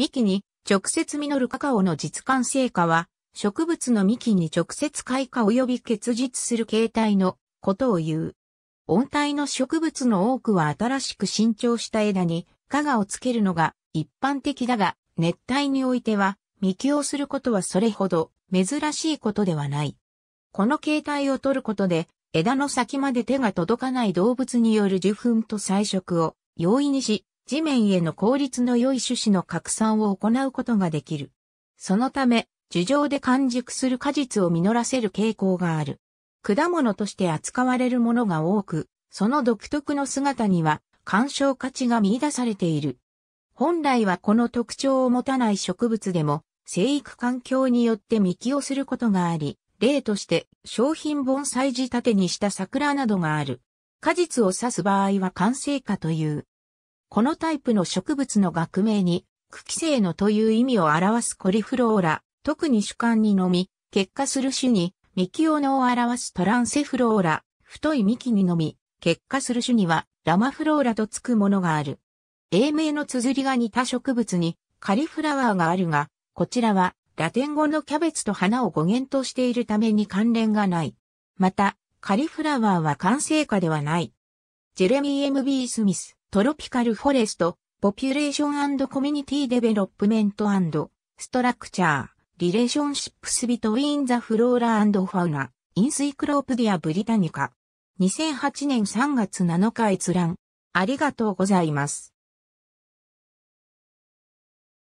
幹に直接実るカカオの実感成果は、植物の幹に直接開花及び結実する形態のことを言う。温帯の植物の多くは新しく新調した枝にカガをつけるのが一般的だが、熱帯においては幹をすることはそれほど珍しいことではない。この形態を取ることで、枝の先まで手が届かない動物による受粉と彩食を容易にし、地面への効率の良い種子の拡散を行うことができる。そのため、樹上で完熟する果実を実らせる傾向がある。果物として扱われるものが多く、その独特の姿には鑑賞価値が見出されている。本来はこの特徴を持たない植物でも、生育環境によって幹をすることがあり、例として商品盆栽仕立てにした桜などがある。果実を指す場合は完成果という。このタイプの植物の学名に、茎性のという意味を表すコリフローラ、特に主観にのみ、結果する種に、幹用のを表すトランセフローラ、太い幹にのみ、結果する種には、ラマフローラとつくものがある。英名の綴りが似た植物に、カリフラワーがあるが、こちらは、ラテン語のキャベツと花を語源としているために関連がない。また、カリフラワーは完成化ではない。ジェレミー・ M.B. スミス。トロピカルフォレスト、ポピュレーションコミュニティデベロップメントストラクチャー、リレーションシップスビトインザフローラファウナ、インスイクロープディアブリタニカ。2008年3月7日閲覧。ありがとうございます。